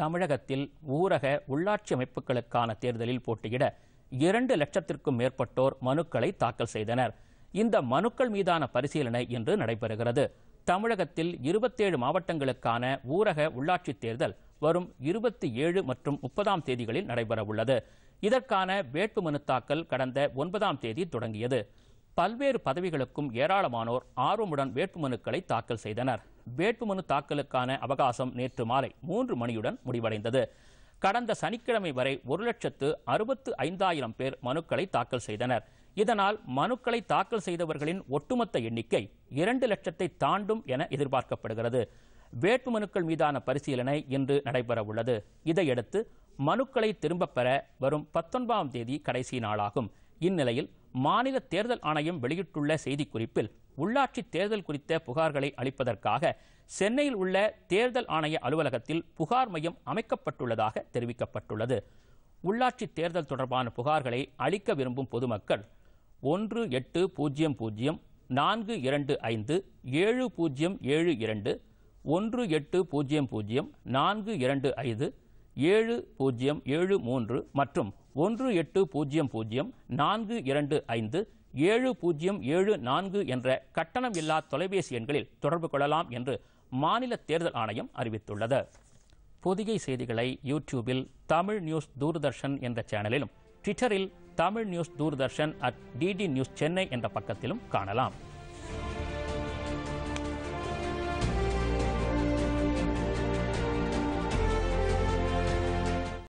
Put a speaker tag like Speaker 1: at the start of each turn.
Speaker 1: தமிழகத்தில் ஊரக உள்ளாட்சி அமைப்புகளுக்கான தேர்தலில் போட்டியிட இரண்டு லட்சத்திற்கும் மேற்பட்டோர் மனுக்களை தாக்கல் செய்தனர் இந்த மனுக்கள் மீதான பரிசீலனை இன்று நடைபெறுகிறது தமிழகத்தில் இருபத்தேழு மாவட்டங்களுக்கான ஊரக உள்ளாட்சி தேர்தல் வரும் இருபத்தி ஏழு மற்றும் முப்பதாம் தேதிகளில் நடைபெறவுள்ளது இதற்கான வேட்புமனு தாக்கல் கடந்த ஒன்பதாம் தேதி தொடங்கியது பல்வேறு பதவிகளுக்கும் ஏராளமானோர் ஆர்வமுடன் வேட்புமனுக்களை தாக்கல் செய்தனர் வேட்புமனு தாக்கலுக்கான அவகாசம் நேற்று மாலை மூன்று மணியுடன் முடிவடைந்தது கடந்த சனிக்கிழமை வரை ஒரு லட்சத்து அறுபத்து ஐந்தாயிரம் பேர் மனுக்களை தாக்கல் செய்தனர் இதனால் மனுக்களை தாக்கல் செய்தவர்களின் ஒட்டுமொத்த எண்ணிக்கை இரண்டு லட்சத்தை தாண்டும் என எதிர்பார்க்கப்படுகிறது வேட்புமனுக்கள் மீதான பரிசீலனை இன்று நடைபெறவுள்ளது இதையடுத்து மனுக்களை திரும்பப் பெற வரும் பத்தொன்பதாம் தேதி கடைசி நாளாகும் இந்நிலையில் மாநில தேர்தல் ஆணையம் வெளியிட்டுள்ள செய்திக்குறிப்பில் உள்ளாட்சி தேர்தல் குறித்த புகார்களை அளிப்பதற்காக சென்னையில் உள்ள தேர்தல் ஆணைய அலுவலகத்தில் புகார் மையம் அமைக்கப்பட்டுள்ளதாக தெரிவிக்கப்பட்டுள்ளது உள்ளாட்சி தேர்தல் தொடர்பான புகார்களை அளிக்க விரும்பும் பொதுமக்கள் ஒன்று எட்டு பூஜ்ஜியம் பூஜ்ஜியம் நான்கு இரண்டு ஐந்து ஏழு பூஜ்ஜியம் ஏழு இரண்டு ஒன்று எட்டு பூஜ்ஜியம் பூஜ்ஜியம் நான்கு இரண்டு ஐந்து ஏழு பூஜ்ஜியம் ஏழு மூன்று மற்றும் ஒன்று எட்டு பூஜ்ஜியம் பூஜ்ஜியம் நான்கு இரண்டு ஐந்து ஏழு பூஜ்ஜியம் ஏழு நான்கு என்ற கட்டணம் இல்லா தொலைபேசி எண்களில் தொடர்பு கொள்ளலாம் என்று மாநில தேர்தல் ஆணையம் அறிவித்துள்ளது பொதிகை செய்திகளை யூடியூபில் தமிழ் நியூஸ் தூர்தர்ஷன் என்ற சேனலிலும் ட்விட்டரில் Tamil news Doordarshan at DD news Chennai என்ற பக்கத்திலும் காணலாம்